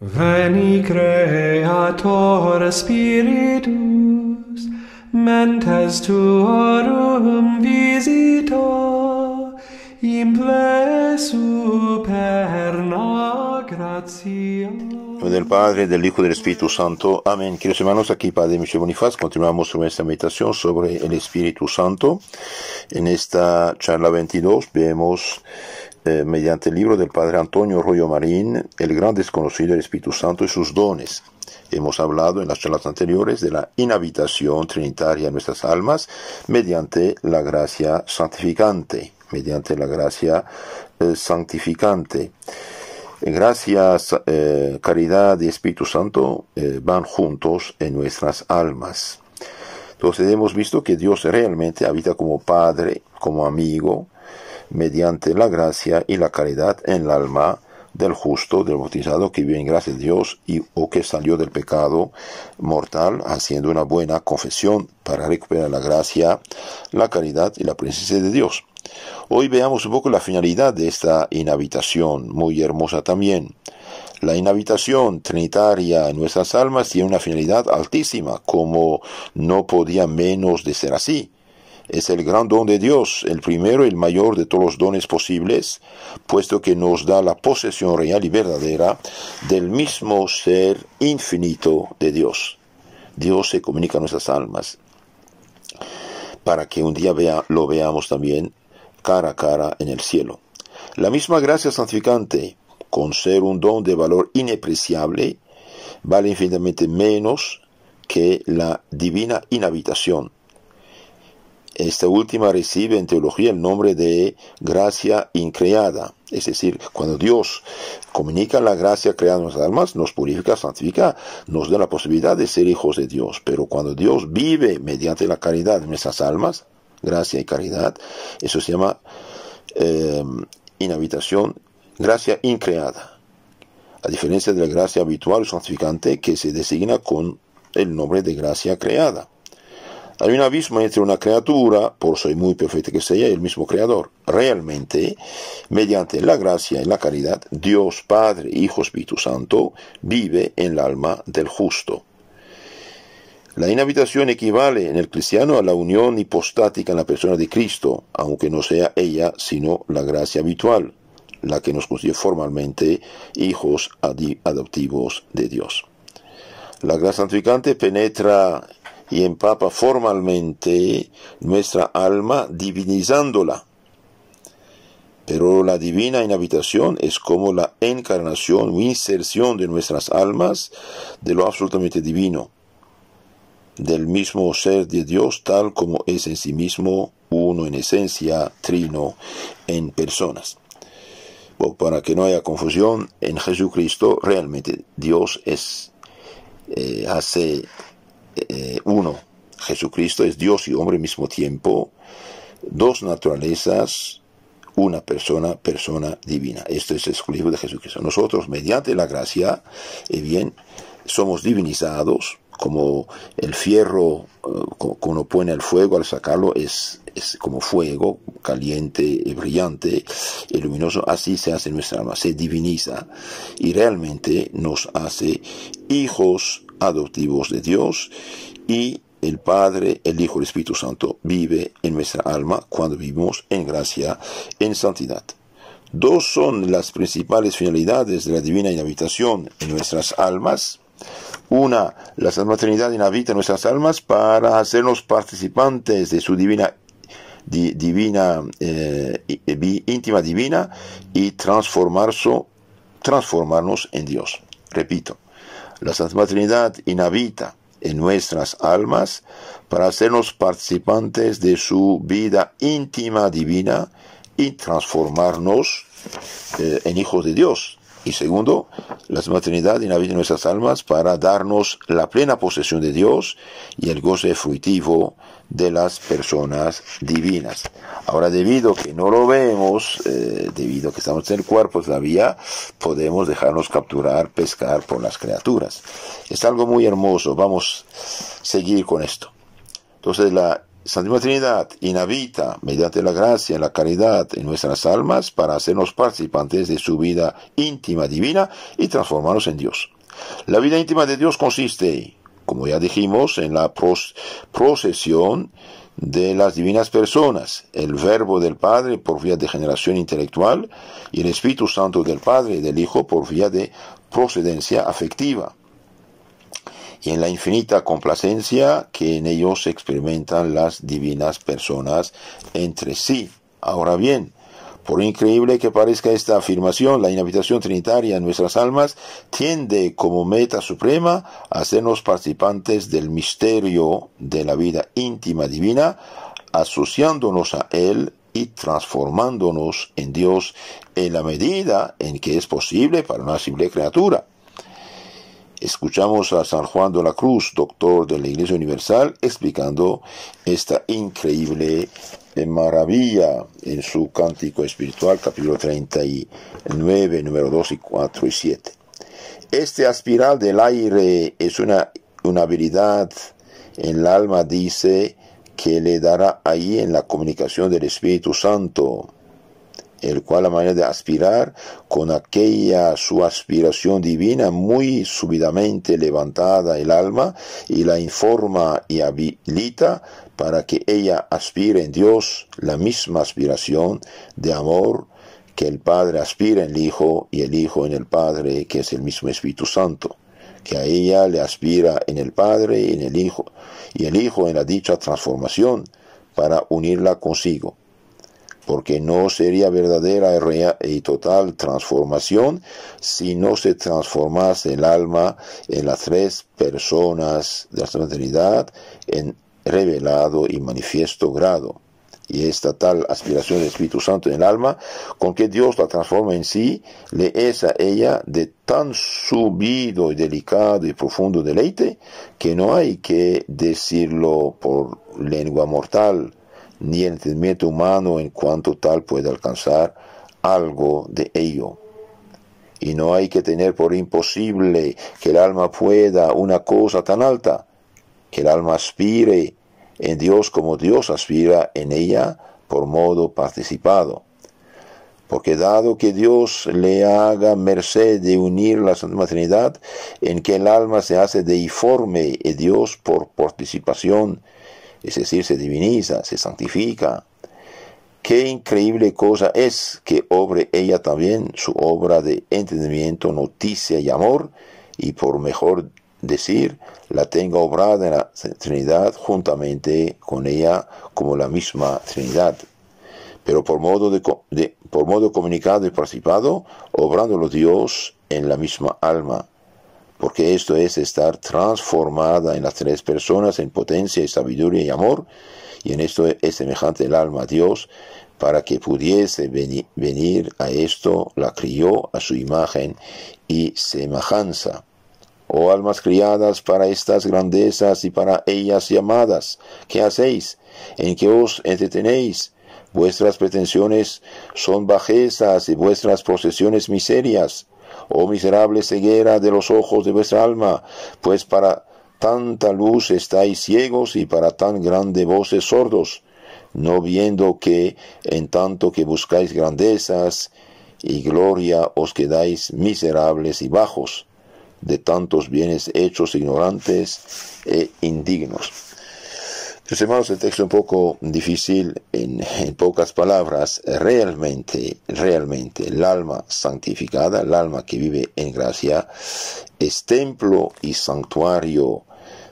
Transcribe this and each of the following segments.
Veni Creator Spiritus, mentes tuorum visito, in ple superna gratia. Del Padre, del Hijo y del Espíritu Santo. Amén. Queridos hermanos, aquí Padre Michel Bonifaz, continuamos con esta meditación sobre el Espíritu Santo. En esta charla 22 vemos eh, mediante el libro del Padre Antonio Royo Marín, El gran desconocido del Espíritu Santo y sus dones. Hemos hablado en las charlas anteriores de la inhabitación trinitaria de nuestras almas mediante la gracia santificante, mediante la gracia eh, santificante. Gracias, eh, caridad y Espíritu Santo van juntos en nuestras almas. Entonces hemos visto que Dios realmente habita como Padre, como amigo, mediante la gracia y la caridad en el alma del justo, del bautizado que vive en gracia de Dios y o que salió del pecado mortal haciendo una buena confesión para recuperar la gracia, la caridad y la presencia de Dios. Hoy veamos un poco la finalidad de esta inhabitación, muy hermosa también. La inhabitación trinitaria en nuestras almas tiene una finalidad altísima, como no podía menos de ser así es el gran don de Dios, el primero y el mayor de todos los dones posibles, puesto que nos da la posesión real y verdadera del mismo ser infinito de Dios. Dios se comunica a nuestras almas para que un día lo veamos también cara a cara en el cielo. La misma gracia santificante, con ser un don de valor inapreciable, vale infinitamente menos que la divina inhabitación esta última recibe en teología el nombre de gracia increada. Es decir, cuando Dios comunica la gracia creada en nuestras almas, nos purifica, santifica, nos da la posibilidad de ser hijos de Dios. Pero cuando Dios vive mediante la caridad en nuestras almas, gracia y caridad, eso se llama em, inhabitación, gracia increada. A diferencia de la gracia habitual santificante que se designa con el nombre de gracia creada. Hay un abismo entre una criatura, por soy muy perfecta que sea, y el mismo Creador. Realmente, mediante la gracia y la caridad, Dios Padre, Hijo, Espíritu Santo, vive en el alma del justo. La inhabitación equivale en el cristiano a la unión hipostática en la persona de Cristo, aunque no sea ella sino la gracia habitual, la que nos constituye formalmente hijos adoptivos de Dios. La gracia santificante penetra y empapa formalmente nuestra alma divinizándola. Pero la divina inhabitación es como la encarnación o inserción de nuestras almas de lo absolutamente divino, del mismo ser de Dios tal como es en sí mismo, uno en esencia, trino en personas. Bueno, para que no haya confusión, en Jesucristo realmente Dios es, eh, hace eh, uno, Jesucristo es Dios y hombre al mismo tiempo, dos naturalezas, una persona, persona divina. Esto es exclusivo de Jesucristo. Nosotros, mediante la gracia, eh, bien, somos divinizados, como el fierro eh, que uno pone al fuego al sacarlo es, como fuego caliente brillante y luminoso, así se hace nuestra alma, se diviniza y realmente nos hace hijos adoptivos de Dios y el Padre, el Hijo y el Espíritu Santo vive en nuestra alma cuando vivimos en gracia, en santidad. Dos son las principales finalidades de la divina inhabitación en nuestras almas. Una, la Santa Trinidad inhabita nuestras almas para hacernos participantes de su divina divina eh, íntima divina y transformarnos en Dios. Repito, la Santa Trinidad inhabita en nuestras almas para hacernos participantes de su vida íntima divina y transformarnos eh, en hijos de Dios, y segundo, la maternidad de nuestras almas para darnos la plena posesión de Dios y el goce fruitivo de las personas divinas. Ahora, debido que no lo vemos, eh, debido a que estamos en el cuerpo todavía, podemos dejarnos capturar, pescar por las criaturas. Es algo muy hermoso. Vamos a seguir con esto. Entonces, la Santísima Trinidad inhabita mediante la gracia y la caridad en nuestras almas para hacernos participantes de su vida íntima divina y transformarnos en Dios. La vida íntima de Dios consiste, como ya dijimos, en la procesión de las divinas personas, el verbo del Padre por vía de generación intelectual y el Espíritu Santo del Padre y del Hijo por vía de procedencia afectiva y en la infinita complacencia que en ellos experimentan las divinas personas entre sí. Ahora bien, por increíble que parezca esta afirmación, la inhabitación trinitaria en nuestras almas tiende como meta suprema a hacernos participantes del misterio de la vida íntima divina, asociándonos a Él y transformándonos en Dios en la medida en que es posible para una simple criatura. Escuchamos a San Juan de la Cruz, doctor de la Iglesia Universal, explicando esta increíble eh, maravilla en su Cántico Espiritual, capítulo 39, número 2 y 4 y 7. Este aspiral del aire es una, una habilidad en el alma, dice, que le dará ahí en la comunicación del Espíritu Santo el cual a manera de aspirar con aquella su aspiración divina muy subidamente levantada el alma y la informa y habilita para que ella aspire en Dios la misma aspiración de amor que el Padre aspira en el Hijo y el Hijo en el Padre, que es el mismo Espíritu Santo que a ella le aspira en el Padre y en el Hijo, y el Hijo en la dicha transformación, para unirla consigo porque no sería verdadera y total transformación si no se transformase el alma en las tres personas de la Trinidad en revelado y manifiesto grado. Y esta tal aspiración del Espíritu Santo en el alma, con que Dios la transforma en sí, le es a ella de tan subido y delicado y profundo deleite que no hay que decirlo por lengua mortal, ni el entendimiento humano en cuanto tal puede alcanzar algo de ello. Y no hay que tener por imposible que el alma pueda una cosa tan alta, que el alma aspire en Dios como Dios aspira en ella por modo participado. Porque dado que Dios le haga merced de unir la Santa Trinidad, en que el alma se hace deiforme y Dios por participación es decir, se diviniza, se santifica. Qué increíble cosa es que obre ella también su obra de entendimiento, noticia y amor, y por mejor decir, la tenga obrada en la Trinidad juntamente con ella como la misma Trinidad. Pero por modo, de, por modo comunicado y participado, obrando los Dios en la misma alma porque esto es estar transformada en las tres personas, en potencia y sabiduría y amor, y en esto es semejante el alma a Dios, para que pudiese venir a esto, la crió a su imagen y semejanza. Oh almas criadas para estas grandezas y para ellas llamadas, ¿qué hacéis? ¿En qué os entretenéis? Vuestras pretensiones son bajezas y vuestras posesiones miserias oh miserable ceguera de los ojos de vuestra alma, pues para tanta luz estáis ciegos y para tan grande voces sordos, no viendo que, en tanto que buscáis grandezas y gloria, os quedáis miserables y bajos, de tantos bienes hechos ignorantes e indignos. Entonces, hermanos, el texto un poco difícil en, en, pocas palabras. Realmente, realmente, el alma santificada, el alma que vive en gracia, es templo y santuario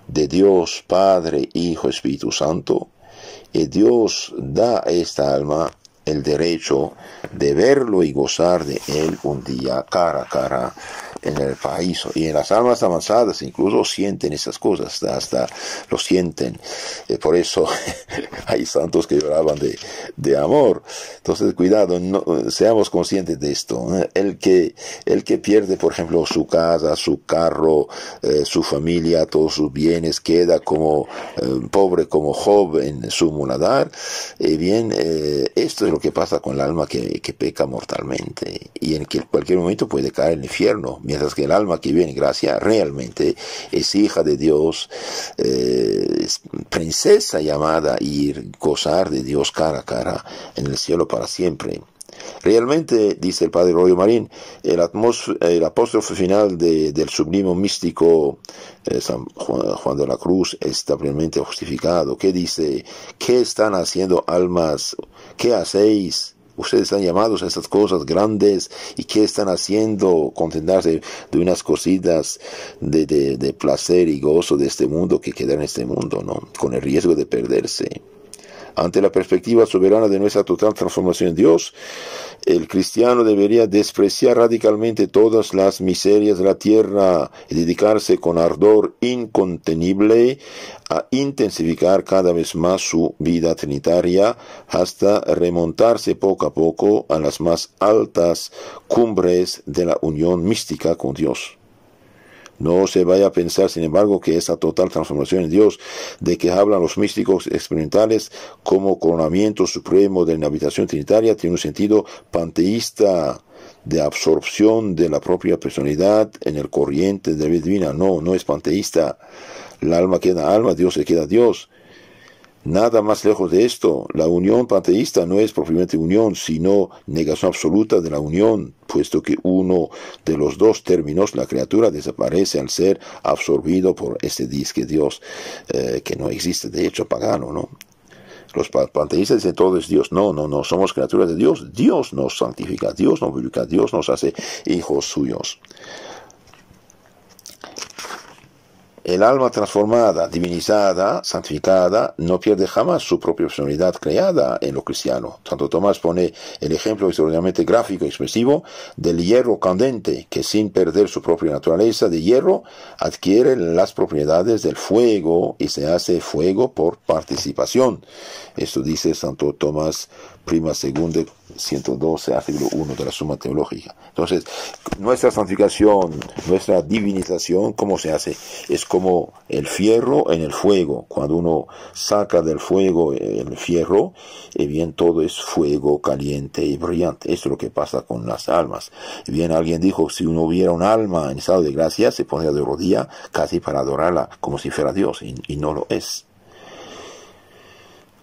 de Dios Padre, Hijo, Espíritu Santo. Y Dios da a esta alma el derecho de verlo y gozar de él un día cara a cara en el país y en las almas avanzadas incluso sienten esas cosas, hasta lo sienten. Eh, por eso hay santos que lloraban de, amor. Entonces, cuidado, seamos conscientes de esto. El que, el que pierde, por ejemplo, su casa, su carro, eh, su familia, todos sus bienes, queda como eh, pobre, como joven, en su y bien, esto es lo que pasa con el alma que, peca mortalmente y en que cualquier momento puede caer en el infierno que el alma que viene, en gracia realmente es hija de Dios, eh, es princesa llamada a ir gozar de Dios cara a cara en el cielo para siempre. Realmente, dice el padre Royo Marín, el, el apóstrofe final del sublimo místico eh, San Juan, de la Cruz está plenamente justificado. ¿Qué dice? ¿Qué están haciendo almas? ¿Qué hacéis? Ustedes están llamados a estas cosas grandes y qué están haciendo contentarse de unas cositas de, de, de placer y gozo de este mundo que queda en este mundo, ¿no? Con el riesgo de perderse. Ante la perspectiva soberana de nuestra total transformación en Dios, el cristiano debería despreciar radicalmente todas las miserias de la tierra y dedicarse con ardor incontenible a intensificar cada vez más su vida trinitaria hasta remontarse poco a poco a las más altas cumbres de la unión mística con Dios. No se vaya a pensar, sin embargo, que esa total transformación en Dios de que hablan los místicos experimentales como coronamiento supremo de la habitación trinitaria tiene un sentido panteísta de absorción de la propia personalidad en el corriente de la vida divina. No, no es panteísta. La alma queda alma, Dios se queda Dios. Nada más lejos de esto, la unión panteísta no es propiamente unión, sino negación absoluta de la unión, puesto que uno de los dos términos, la criatura, desaparece al ser absorbido por este disque Dios, eh, que no existe, de hecho, pagano, ¿no? Los panteístas dicen todo es Dios. No, no, no, somos criaturas de Dios. Dios nos santifica, Dios nos brilla, Dios nos hace hijos suyos. El alma transformada, divinizada, santificada, no pierde jamás su propia personalidad creada en lo cristiano. Santo Tomás pone el ejemplo extraordinariamente gráfico y expresivo del hierro candente, que sin perder su propia naturaleza de hierro, adquiere las propiedades del fuego y se hace fuego por participación. Esto dice Santo Tomás, prima segunda 112, artículo 1 de la Suma Teológica. Entonces, nuestra santificación, nuestra divinización, ¿cómo se hace? Es como el fierro en el fuego. Cuando uno saca del fuego el fierro, eh, bien todo es fuego caliente y brillante. Eso es lo que pasa con las almas. Bien, alguien dijo, si uno hubiera un alma en estado de gracia, se pondría de rodilla casi para adorarla como si fuera Dios, y no lo es.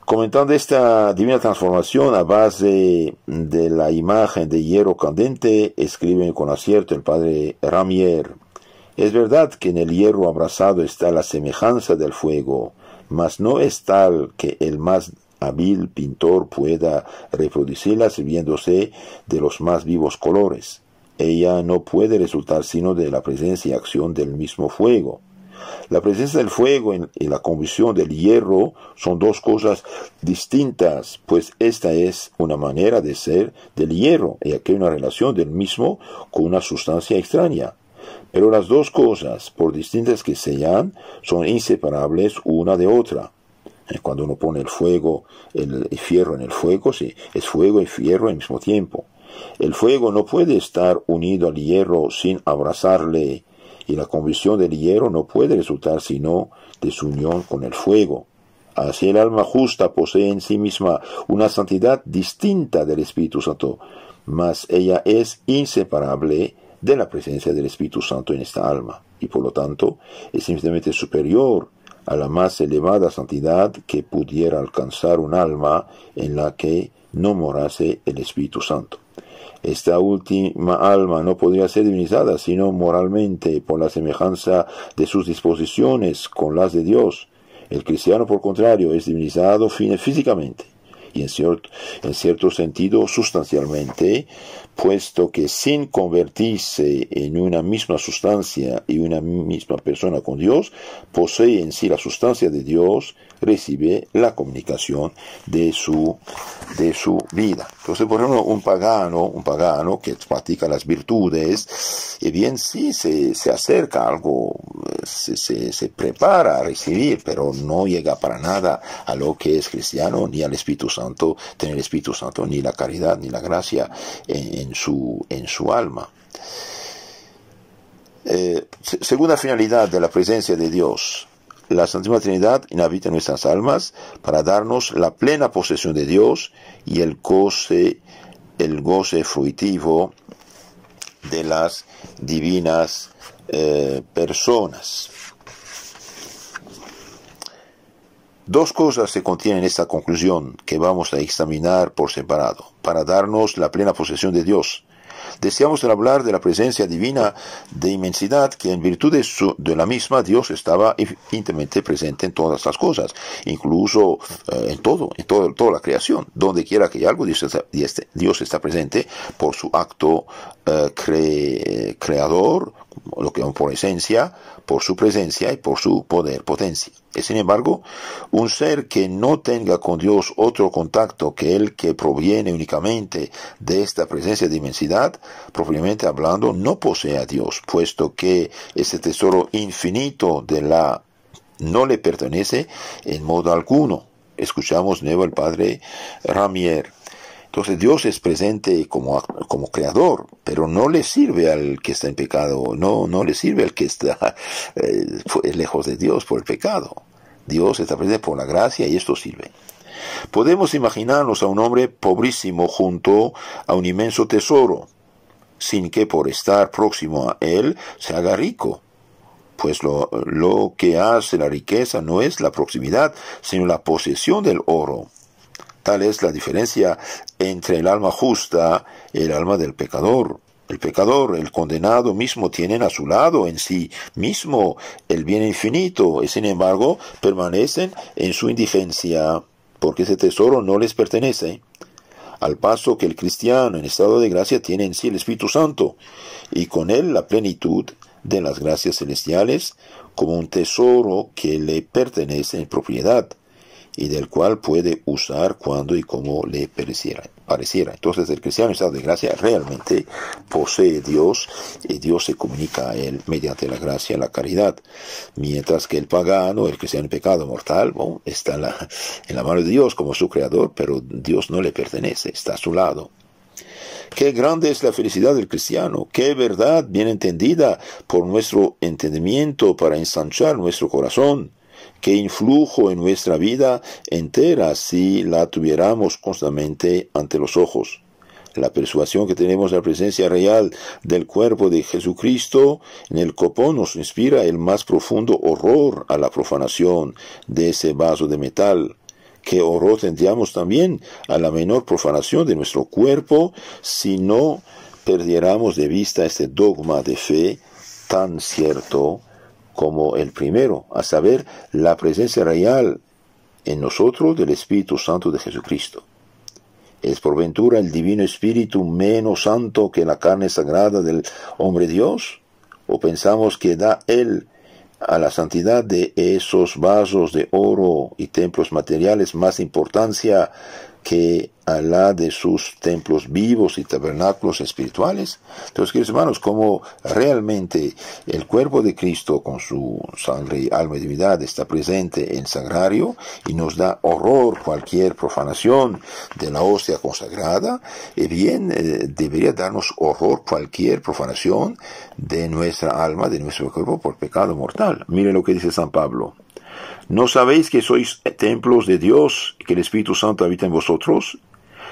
Comentando esta divina transformación a base de la imagen de hierro candente, escribe con acierto el padre Ramier. Es verdad que en el hierro abrasado está la semejanza del fuego, mas no es tal que el más hábil pintor pueda reproducirla sirviéndose de los más vivos colores. Ella no puede resultar sino de la presencia y acción del mismo fuego. La presencia del fuego en la combustión del hierro son dos cosas distintas, pues esta es una manera de ser del hierro y aquí hay una relación del mismo con una sustancia extraña. Pero las dos cosas, por distintas que sean, son inseparables una de otra. Eh, cuando uno pone el fuego, el fierro en el fuego, sí, es fuego y fierro al mismo tiempo. El fuego no puede estar unido al hierro sin abrazarle y la convicción del hierro no puede resultar sino de su unión con el fuego. Así el alma justa posee en sí misma una santidad distinta del Espíritu Santo, mas ella es inseparable de la presencia del Espíritu Santo en esta alma, y por lo tanto es simplemente superior a la más elevada santidad que pudiera alcanzar un alma en la que no morase el Espíritu Santo. Esta última alma no podría ser divinizada sino moralmente por la semejanza de sus disposiciones con las de Dios. El cristiano, por contrario, es divinizado físicamente y en cierto, en cierto, sentido sustancialmente, puesto que sin convertirse en una misma sustancia y una misma persona con Dios, posee en sí la sustancia de Dios, recibe la comunicación de su, de su vida. Entonces, por ejemplo, un pagano, un pagano que practica las virtudes, y eh, bien sí se, acerca a algo, se, prepara a recibir, pero no llega para nada a lo que es cristiano, ni al Espíritu Santo, tener el Espíritu Santo, ni la caridad, ni la gracia en, su, en su alma. Eh, segunda finalidad de la presencia de Dios, la Santísima Trinidad inhabita nuestras almas para darnos la plena posesión de Dios y el goce, el goce fruitivo de las divinas eh, personas. Dos cosas se contienen en esta conclusión que vamos a examinar por separado, para darnos la plena posesión de Dios, Deseamos hablar de la presencia divina de inmensidad que en virtud de, de la misma Dios estaba íntimamente presente en todas las cosas, incluso eh, en todo, en todo, toda la creación. Donde quiera que haya algo, Dios está, Dios está presente por su acto eh, creador lo que por esencia, por su presencia y por su poder, potencia. sin embargo, un ser que no tenga con Dios otro contacto que el que proviene únicamente de esta presencia de inmensidad, propiamente hablando, no posee a Dios, puesto que ese tesoro infinito de la no le pertenece en modo alguno. Escuchamos nuevo el padre Ramier. Entonces Dios es presente como, como creador, pero no le sirve al que está en pecado, no, no le sirve al que está eh, lejos de Dios por el pecado. Dios está presente por la gracia y esto sirve. Podemos imaginarnos a un hombre pobrísimo junto a un inmenso tesoro, sin que por estar próximo a él se haga rico. Pues lo, lo que hace la riqueza no es la proximidad, sino la posesión del oro. Tal es la diferencia entre el alma justa y el alma del pecador. El pecador, el condenado mismo tienen a su lado en sí mismo el bien infinito y sin embargo permanecen en su indigencia, porque ese tesoro no les pertenece. Al paso que el cristiano en estado de gracia tiene en sí el Espíritu Santo y con él la plenitud de las gracias celestiales como un tesoro que le pertenece en propiedad y del cual puede usar cuando y como le pareciera. pareciera. Entonces el cristiano está de gracia realmente posee Dios y Dios se comunica a él mediante la gracia, la caridad. Mientras que el pagano, el cristiano en pecado mortal, está en la mano de Dios como su creador, pero Dios no le pertenece, está a su lado. Qué grande es la felicidad del cristiano, qué verdad bien entendida por nuestro entendimiento para ensanchar nuestro corazón qué influjo en nuestra vida entera si la tuviéramos constantemente ante los ojos. La persuasión que tenemos de la presencia real del cuerpo de Jesucristo en el copón nos inspira el más profundo horror a la profanación de ese vaso de metal. Qué horror tendríamos también a la menor profanación de nuestro cuerpo si no perdiéramos de vista este dogma de fe tan cierto como el primero, a saber, la presencia real en nosotros del Espíritu Santo de Jesucristo. ¿Es por ventura el Divino Espíritu menos santo que la carne sagrada del hombre Dios? ¿O pensamos que da Él a la santidad de esos vasos de oro y templos materiales más importancia que la de sus templos vivos y tabernáculos espirituales. Entonces, queridos hermanos, como realmente el cuerpo de Cristo con su sangre, alma y divinidad está presente en el sagrario y nos da horror cualquier profanación de la hostia consagrada, y eh, bien eh, debería darnos horror cualquier profanación de nuestra alma, de nuestro cuerpo por pecado mortal. Mire lo que dice San Pablo. ¿No sabéis que sois templos de Dios y que el Espíritu Santo habita en vosotros?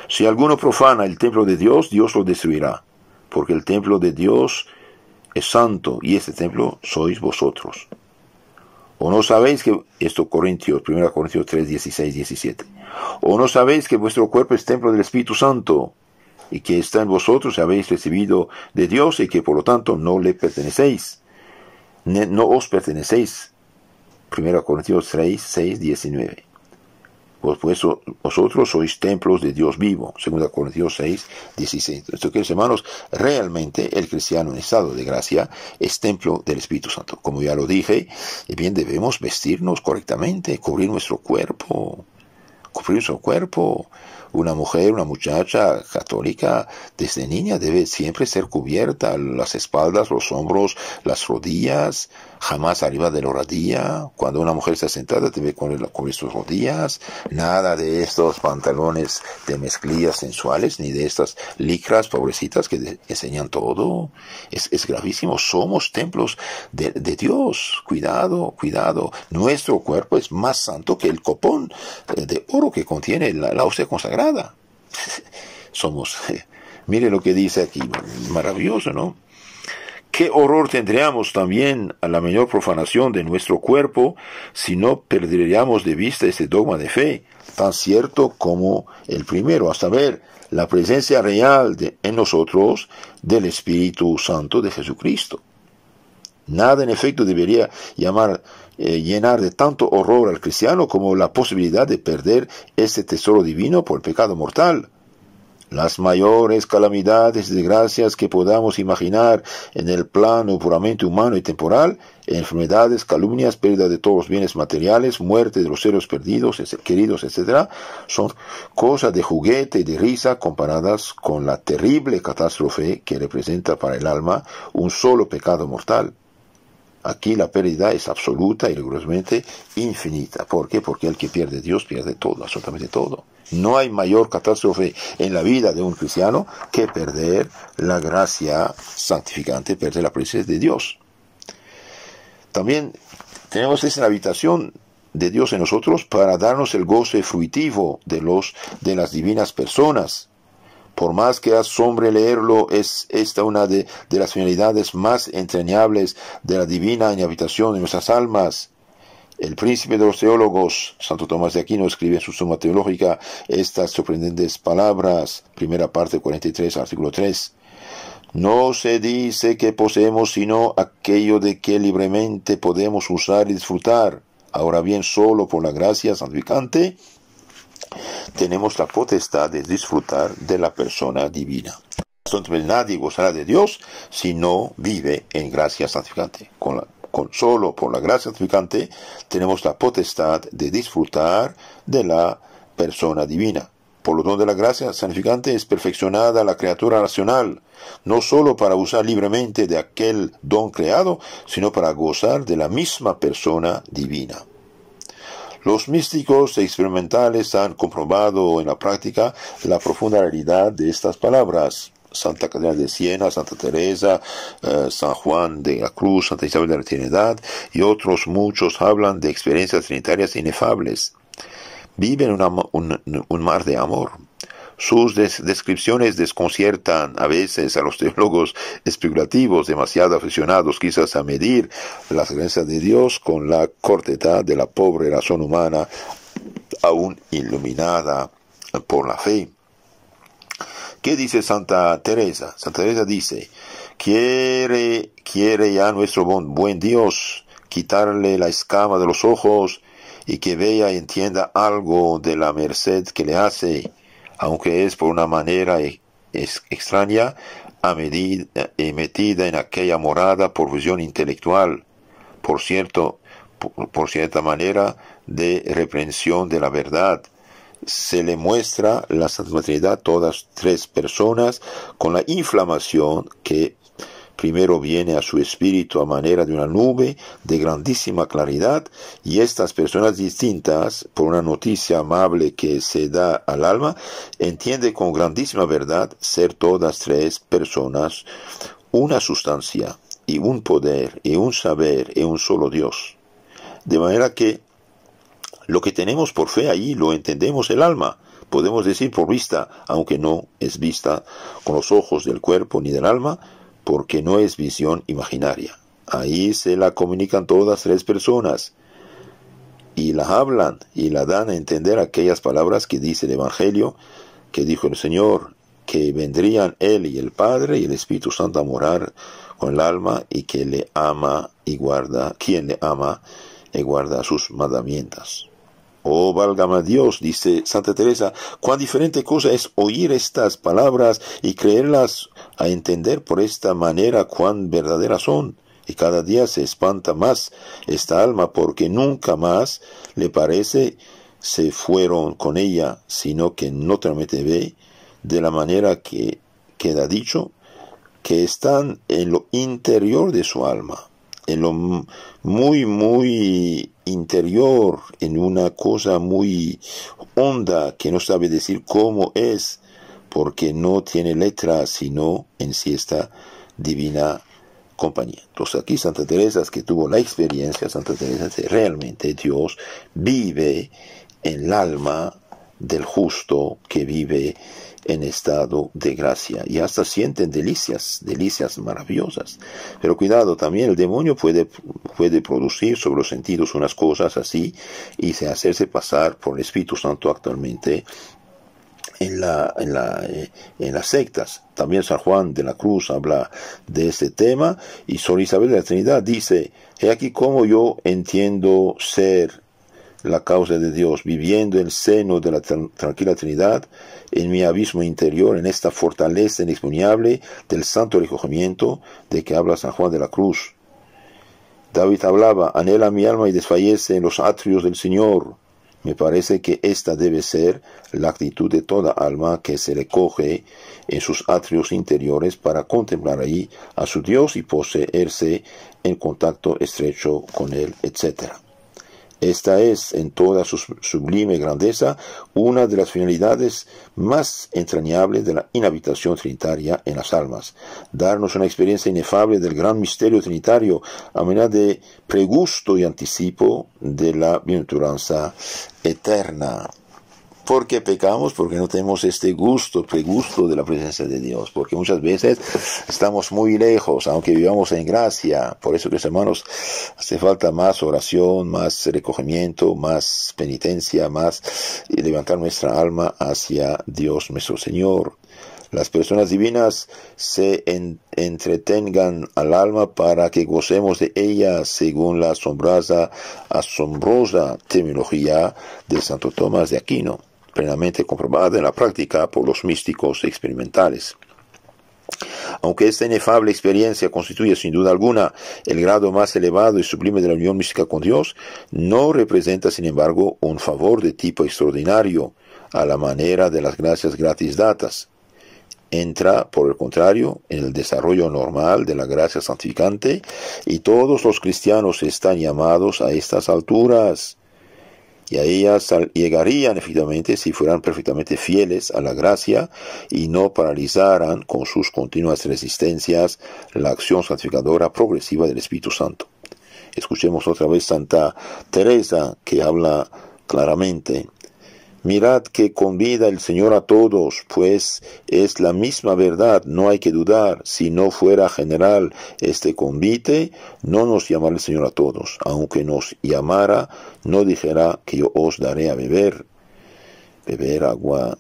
Si alguno profana el templo de Dios, Dios lo destruirá, porque el templo de Dios es santo y este templo sois vosotros. ¿O no sabéis que, esto Corintios, 1 Corintios 3, 16, 17, o no sabéis que vuestro cuerpo es templo del Espíritu Santo y que está en vosotros y habéis recibido de Dios y que por lo tanto no le pertenecéis, no os pertenecéis, 1 Corintios 3, 6, 19. pues, pues vosotros sois templos de Dios vivo, 2 Corintios 6, 16. Esto que hermanos, realmente el cristiano en estado de gracia es templo del Espíritu Santo. Como ya lo dije, eh, bien debemos vestirnos correctamente, cubrir nuestro cuerpo, cubrir nuestro cuerpo. Una mujer, una muchacha católica, desde niña debe siempre ser cubierta, las espaldas, los hombros, las rodillas, jamás arriba de la rodilla, cuando una mujer está sentada te ve con, estos sus rodillas, nada de estos pantalones de mezclillas sensuales, ni de estas licras pobrecitas que enseñan todo, es, gravísimo, somos templos de, Dios, cuidado, cuidado, nuestro cuerpo es más santo que el copón de oro que contiene la, la hostia consagrada. somos, mire lo que dice aquí, maravilloso, ¿no? ¿Qué horror tendríamos también a la menor profanación de nuestro cuerpo si no perderíamos de vista este dogma de fe, tan cierto como el primero, a saber, la presencia real de, en nosotros del Espíritu Santo de Jesucristo? Nada en efecto debería llamar, eh, llenar de tanto horror al cristiano como la posibilidad de perder este tesoro divino por el pecado mortal. Las mayores calamidades y desgracias que podamos imaginar en el plano puramente humano y temporal, enfermedades, calumnias, pérdida de todos los bienes materiales, muerte de los seres perdidos, queridos, etc., son cosas de juguete y de risa comparadas con la terrible catástrofe que representa para el alma un solo pecado mortal. Aquí la pérdida es absoluta y rigurosamente infinita. ¿Por qué? Porque el que pierde Dios pierde todo, absolutamente todo. No hay mayor catástrofe en la vida de un cristiano que perder la gracia santificante, perder la presencia de Dios. También tenemos esa habitación de Dios en nosotros para darnos el goce fruitivo de, los, de las divinas personas. Por más que asombre leerlo, es esta una de, las finalidades más entrañables de la divina habitación de nuestras almas el príncipe de los teólogos, Santo Tomás de Aquino, escribe en su Suma Teológica estas sorprendentes palabras, primera parte 43, artículo 3. No se dice que poseemos sino aquello de que libremente podemos usar y disfrutar. Ahora bien, solo por la gracia santificante tenemos la potestad de disfrutar de la persona divina. Entonces nadie gozará de Dios si no vive en gracia santificante, con la con solo por la gracia santificante, tenemos la potestad de disfrutar de la persona divina. Por lo de la gracia santificante es perfeccionada la criatura racional, no solo para usar libremente de aquel don creado, sino para gozar de la misma persona divina. Los místicos e experimentales han comprobado en la práctica la profunda realidad de estas palabras. Santa Catarina de Siena, Santa Teresa, eh, San Juan de la Cruz, Santa Isabel de la Trinidad y otros muchos hablan de experiencias trinitarias inefables. Viven un, mar de amor, sus descripciones desconciertan a veces a los teólogos especulativos, demasiado aficionados quizás a medir las creencias de Dios con la cortedad de la pobre razón humana, aún iluminada por la fe. ¿Qué dice Santa Teresa? Santa Teresa dice, quiere, quiere ya nuestro buen Dios quitarle la escama de los ojos y que vea y entienda algo de la merced que le hace, aunque es por una manera e-, extraña, a medida, eh, metida en aquella morada por visión intelectual, por cierto, por cierta manera, de reprensión de la verdad se le muestra la Maternidad a todas tres personas, con la inflamación que primero viene a su espíritu a manera de una nube de grandísima claridad y estas personas distintas, por una noticia amable que se da al alma, entiende con grandísima verdad ser todas tres personas una sustancia y un poder y un saber y un solo Dios. De manera que lo que tenemos por fe ahí lo entendemos el alma. Podemos decir por vista, aunque no es vista con los ojos del cuerpo ni del alma, porque no es visión imaginaria. Ahí se la comunican todas tres personas y la hablan y la dan a entender aquellas palabras que dice el Evangelio, que dijo el Señor, que vendrían Él y el Padre y el Espíritu Santo a morar con el alma y que le ama y guarda, quien le ama y guarda sus mandamientos. Oh, válgame Dios, dice Santa Teresa, cuán diferente cosa es oír estas palabras y creerlas a entender por esta manera cuán verdaderas son. Y cada día se espanta más esta alma porque nunca más le parece se fueron con ella, sino que no te ve de la manera que queda dicho, que están en lo interior de su alma, en lo muy, muy interior, en una cosa muy honda que no sabe decir cómo es, porque no tiene letra, sino en sí esta divina compañía. Entonces aquí Santa Teresa, que tuvo la experiencia, Santa Teresa, realmente Dios vive en el alma del justo que vive en estado de gracia y hasta sienten delicias, delicias maravillosas. Pero cuidado, también el demonio puede, puede producir sobre los sentidos unas cosas así y se hacerse pasar por el Espíritu Santo actualmente en, la, en, eh, las sectas. También San Juan de la Cruz habla de este tema y Sor Isabel de la Trinidad dice, he aquí como yo entiendo ser la causa de Dios, viviendo el seno de la tranquila Trinidad, en mi abismo interior, en esta fortaleza inexpugnable del santo recogimiento de que habla San Juan de la Cruz. David hablaba, anhela mi alma y desfallece en los atrios del Señor. Me parece que esta debe ser la actitud de toda alma que se recoge en sus atrios interiores para contemplar ahí a su Dios y poseerse en contacto estrecho con Él, etc. Esta es, en toda su sublime grandeza, una de las finalidades más entrañables de la inhabitación trinitaria en las almas, darnos una experiencia inefable del gran misterio trinitario a manera de pregusto y anticipo de la bienaventuranza eterna porque pecamos, porque no tenemos este gusto, gusto de la presencia de Dios, porque muchas veces estamos muy lejos, aunque vivamos en gracia. Por eso, que hermanos, hace falta más oración, más recogimiento, más penitencia, más levantar nuestra alma hacia Dios nuestro Señor. Las personas divinas se entretengan al alma para que gocemos de ella según la asombrosa, asombrosa terminología de Santo Tomás de Aquino plenamente comprobada en la práctica por los místicos experimentales. Aunque esta inefable experiencia constituye sin duda alguna el grado más elevado y sublime de la unión mística con Dios, no representa sin embargo un favor de tipo extraordinario, a la manera de las gracias gratis datas. Entra, por el contrario, en el desarrollo normal de la gracia santificante y todos los cristianos están llamados a estas alturas y a ellas llegarían efectivamente si fueran perfectamente fieles a la gracia y no paralizaran con sus continuas resistencias la acción santificadora progresiva del Espíritu Santo. Escuchemos otra vez Santa Teresa que habla claramente Mirad que convida el Señor a todos, pues es la misma verdad, no hay que dudar. Si no fuera general este convite, no nos llamará el Señor a todos. Aunque nos llamara, no dijera que yo os daré a beber, beber agua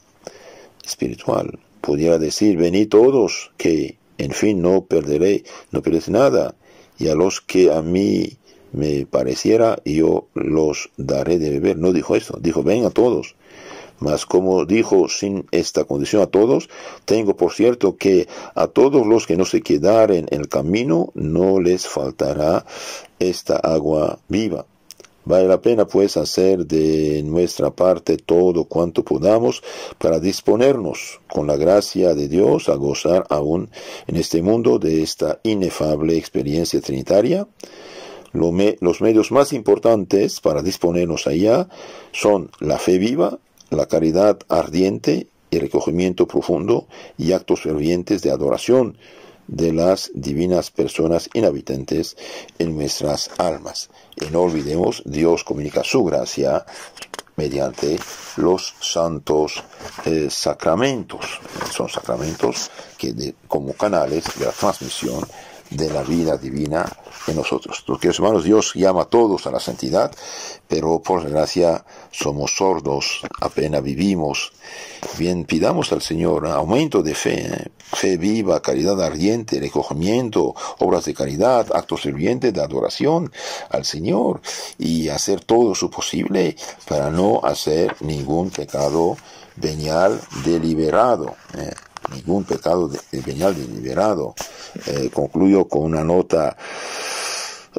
espiritual. Pudiera decir, venid todos, que en fin no perderé, no perderé nada. Y a los que a mí me pareciera, yo los daré de beber. No dijo esto, dijo, ven a todos. Mas como dijo sin esta condición a todos, tengo por cierto que a todos los que no se quedaren en el camino no les faltará esta agua viva. Vale la pena pues hacer de nuestra parte todo cuanto podamos para disponernos con la gracia de Dios a gozar aún en este mundo de esta inefable experiencia trinitaria los medios más importantes para disponernos allá son la fe viva, la caridad ardiente y recogimiento profundo y actos fervientes de adoración de las divinas personas inhabitantes en nuestras almas. Y no olvidemos, Dios comunica su gracia mediante los santos eh, sacramentos. Son sacramentos que como canales de la transmisión de la vida divina en nosotros. Porque, hermanos, Dios llama a todos a la santidad, pero por gracia somos sordos, apenas vivimos. Bien, pidamos al Señor ¿eh? aumento de fe, ¿eh? fe viva, caridad ardiente, recogimiento, obras de caridad, actos sirvientes de adoración al Señor y hacer todo su posible para no hacer ningún pecado venial deliberado. ¿eh? ningún pecado de, de deliberado. Eh, concluyo con una nota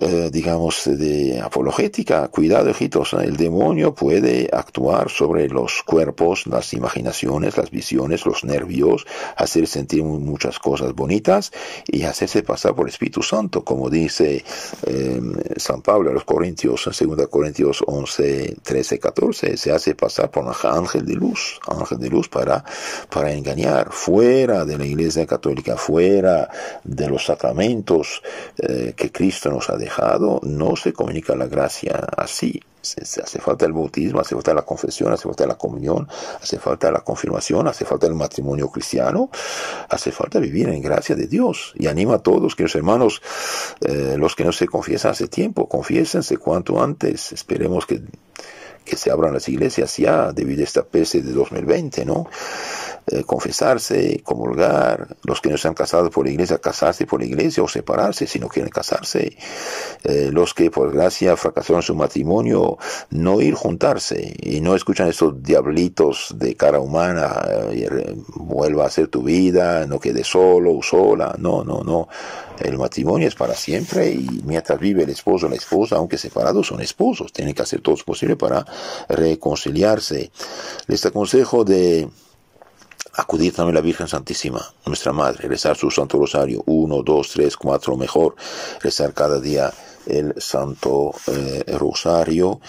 eh, digamos, de apologética. Cuidado, hijitos, el demonio puede actuar sobre los cuerpos, las imaginaciones, las visiones, los nervios, hacer sentir muchas cosas bonitas y hacerse pasar por Espíritu Santo, como dice em, San Pablo a los Corintios, en 2 Corintios 11, 13, 14, se hace pasar por un ángel de luz, ángel de luz para, para engañar, fuera de la Iglesia Católica, fuera de los sacramentos eh, que Cristo nos ha dejado, no se comunica la gracia así. Hace falta el bautismo, hace falta la confesión, hace falta la comunión, hace falta la confirmación, hace falta el matrimonio cristiano, hace falta vivir en gracia de Dios. Y anima a todos, que los hermanos, eh, los que no se confiesan hace tiempo, confiésense cuanto antes. Esperemos que, que se abran las iglesias ya debido a esta peste de 2020, ¿no? Eh, confesarse, comulgar, los que no se han casado por la iglesia, casarse por la iglesia o separarse si no quieren casarse, eh, los que por gracia fracasaron su matrimonio, no ir juntarse y no escuchan esos diablitos de cara humana, eh, vuelva a hacer tu vida, no quede solo o sola, no, no, no. El matrimonio es para siempre y mientras vive el esposo o la esposa, aunque separados son esposos, tienen que hacer todo lo posible para reconciliarse. Les aconsejo de acudir también a la Virgen Santísima, nuestra Madre, rezar su Santo Rosario, uno, dos, tres, cuatro, mejor, rezar cada día el Santo eh, Rosario,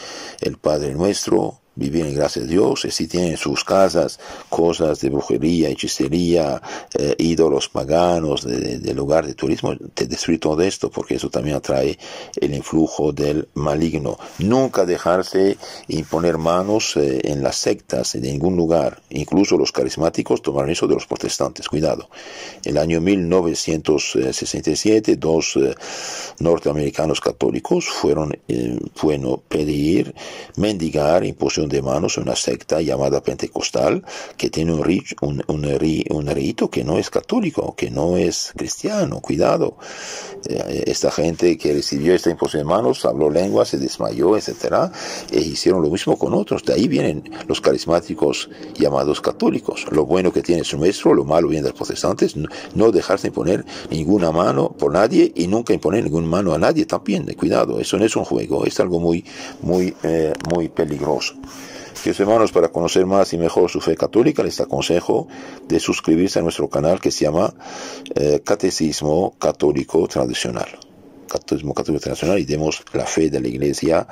el Padre Nuestro, viven gracias a Dios, si tienen sus casas cosas de brujería, hechicería, eh, ídolos paganos, de, lugar de turismo, te destruye todo esto, porque eso también atrae el influjo del maligno. Nunca dejarse imponer manos eh, en las sectas, en ningún lugar. Incluso los carismáticos tomaron eso de los protestantes, cuidado. El año 1967, dos eh, norteamericanos católicos fueron, bueno, pedir, mendigar, imposición de manos, una secta llamada pentecostal, que tiene un, un, rito que no es católico, que no es cristiano, cuidado. Eh, esta gente que recibió esta imposición de manos habló lengua, se desmayó, etcétera, e hicieron lo mismo con otros. De ahí vienen los carismáticos llamados católicos. Lo bueno que tiene su maestro, lo malo viene de los protestantes, no dejarse imponer ninguna mano por nadie y nunca imponer ninguna mano a nadie también. Cuidado, eso no es un juego, es algo muy, muy, eh, muy peligroso. Queridos hermanos, para conocer más y mejor su fe católica, les aconsejo de suscribirse a nuestro canal que se llama eh, Catecismo Católico Tradicional. Catecismo Católico Tradicional y demos la fe de la Iglesia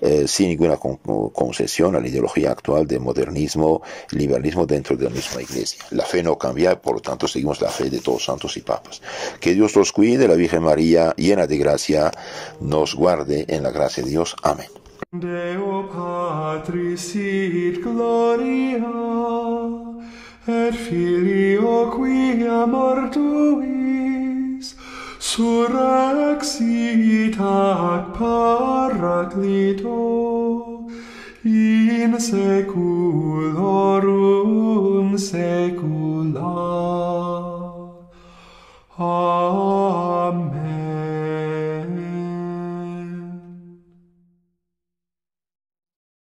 eh, sin ninguna concesión a la ideología actual de modernismo, liberalismo dentro de la misma Iglesia. La fe no cambia, por lo tanto seguimos la fe de todos santos y papas. Que Dios los cuide, la Virgen María, llena de gracia, nos guarde en la gracia de Dios. Amén. Deo Patris sit gloria, et filio quia mortuis, surrex it ac paraclito, in seculorum secula. Amen.